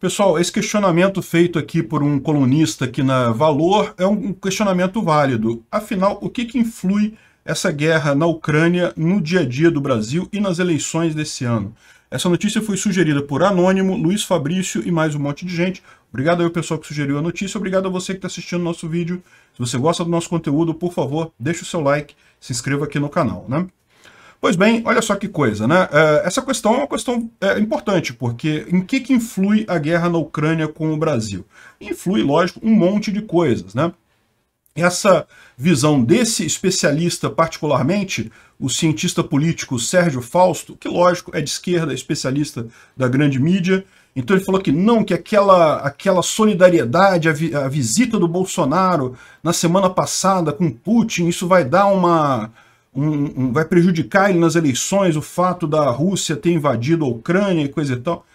Pessoal, esse questionamento feito aqui por um colunista aqui na Valor é um questionamento válido. Afinal, o que, que influi essa guerra na Ucrânia no dia a dia do Brasil e nas eleições desse ano? Essa notícia foi sugerida por Anônimo, Luiz Fabrício e mais um monte de gente. Obrigado ao pessoal que sugeriu a notícia, obrigado a você que está assistindo o nosso vídeo. Se você gosta do nosso conteúdo, por favor, deixe o seu like, se inscreva aqui no canal, né? Pois bem, olha só que coisa, né? É, essa questão é uma questão é, importante, porque em que, que influi a guerra na Ucrânia com o Brasil? Influi, lógico, um monte de coisas, né? Essa visão desse especialista, particularmente, o cientista político Sérgio Fausto, que, lógico, é de esquerda, é especialista da grande mídia, então ele falou que não, que aquela, aquela solidariedade, a, vi, a, visita do Bolsonaro na semana passada com Putin, isso vai dar uma, um, um, vai prejudicar ele nas eleições o fato da Rússia ter invadido a Ucrânia e coisa e tal.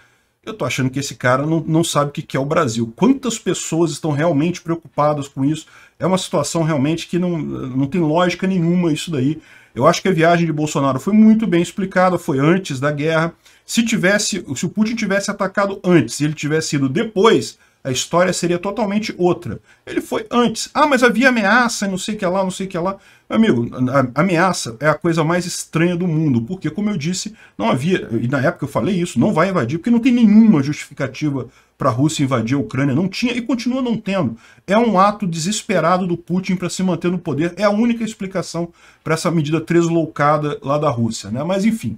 Eu tô achando que esse cara não, não sabe o que, é o Brasil. Quantas pessoas estão realmente preocupadas com isso? É uma situação realmente que não, não tem lógica nenhuma isso daí. Eu acho que a viagem de Bolsonaro foi muito bem explicada, foi antes da guerra. Se tivesse, se o Putin tivesse atacado antes e ele tivesse ido depois, a história seria totalmente outra. Ele foi antes. Ah, mas havia ameaça, não sei o que lá, não sei o que lá. Amigo, a ameaça é a coisa mais estranha do mundo, porque, como eu disse, não havia, e na época eu falei isso, não vai invadir, porque não tem nenhuma justificativa para a Rússia invadir a Ucrânia, não tinha e continua não tendo. É um ato desesperado do Putin para se manter no poder, é a única explicação para essa medida tresloucada lá da Rússia, né? Mas enfim,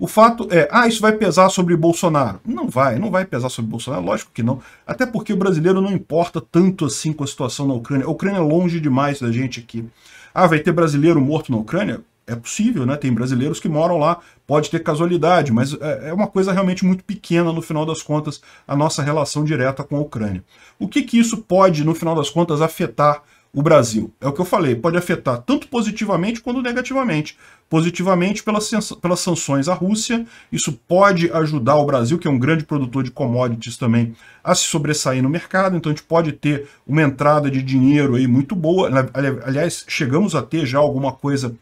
o fato é, ah, isso vai pesar sobre Bolsonaro. Não vai, não vai pesar sobre Bolsonaro, lógico que não. Até porque o brasileiro não importa tanto assim com a situação na Ucrânia. A Ucrânia é longe demais da gente aqui. Ah, vai ter brasileiro morto na Ucrânia? É possível, né? Tem brasileiros que moram lá, pode ter casualidade, mas é, é uma coisa realmente muito pequena, no final das contas, a nossa relação direta com a Ucrânia. O que, que isso pode, no final das contas, afetar o Brasil. É o que eu falei, pode afetar tanto positivamente quanto negativamente. Positivamente, pelas, pelas sanções à Rússia, isso pode ajudar o Brasil, que é um grande produtor de commodities também, a se sobressair no mercado. Então, a gente pode ter uma entrada de dinheiro aí muito boa. Aliás, chegamos a ter já alguma coisa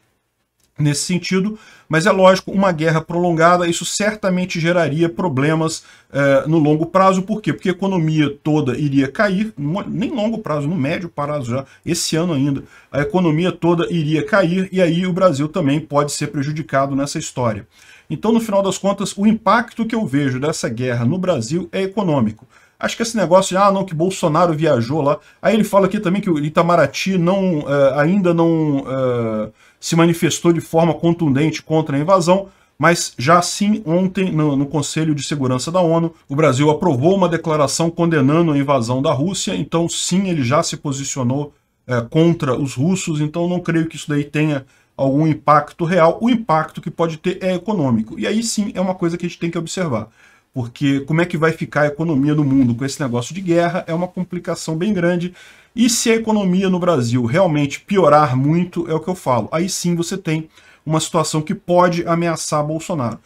nesse sentido, mas é lógico, uma guerra prolongada, isso certamente geraria problemas eh, no longo prazo, por quê? Porque a economia toda iria cair, nem longo prazo, no médio prazo já, esse ano ainda, a economia toda iria cair e aí o Brasil também pode ser prejudicado nessa história. Então, no final das contas, o impacto que eu vejo dessa guerra no Brasil é econômico. Acho que esse negócio de, ah, não, que Bolsonaro viajou lá. Aí ele fala aqui também que o Itamaraty não, eh, ainda não... Eh, se manifestou de forma contundente contra a invasão, mas já sim ontem, no, no, Conselho de Segurança da ONU, o Brasil aprovou uma declaração condenando a invasão da Rússia, então sim, ele já se posicionou é, contra os russos, então não creio que isso daí tenha algum impacto real. O impacto que pode ter é econômico, e aí sim é uma coisa que a gente tem que observar porque como é que vai ficar a economia do mundo com esse negócio de guerra é uma complicação bem grande. E se a economia no Brasil realmente piorar muito, é o que eu falo, aí sim você tem uma situação que pode ameaçar Bolsonaro.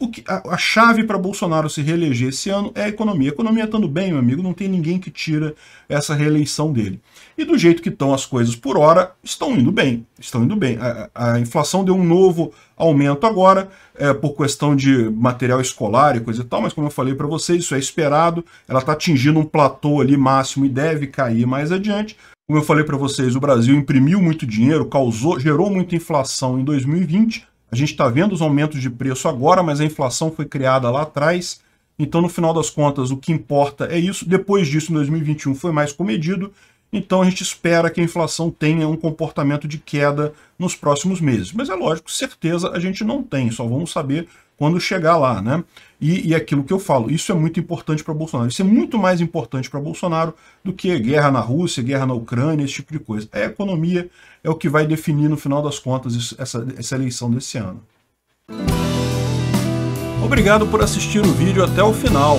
O que, a, a chave para Bolsonaro se reeleger esse ano é a economia. A economia estando tá bem, meu amigo, não tem ninguém que tira essa reeleição dele. E do jeito que estão as coisas por hora, estão indo bem. Estão indo bem. A, a inflação deu um novo aumento agora, é, por questão de material escolar e coisa e tal, mas como eu falei para vocês, isso é esperado. Ela está atingindo um platô ali máximo e deve cair mais adiante. Como eu falei para vocês, o Brasil imprimiu muito dinheiro, causou, gerou muita inflação em 2020 a gente está vendo os aumentos de preço agora, mas a inflação foi criada lá atrás. Então, no final das contas, o que importa é isso. Depois disso, em 2021 foi mais comedido então a gente espera que a inflação tenha um comportamento de queda nos próximos meses. Mas é lógico, certeza a gente não tem, só vamos saber quando chegar lá, né? E, e aquilo que eu falo, isso é muito importante para Bolsonaro. Isso é muito mais importante para Bolsonaro do que guerra na Rússia, guerra na Ucrânia, esse tipo de coisa. É a economia é o que vai definir, no final das contas, isso, essa, essa eleição desse ano. Obrigado por assistir o vídeo até o final.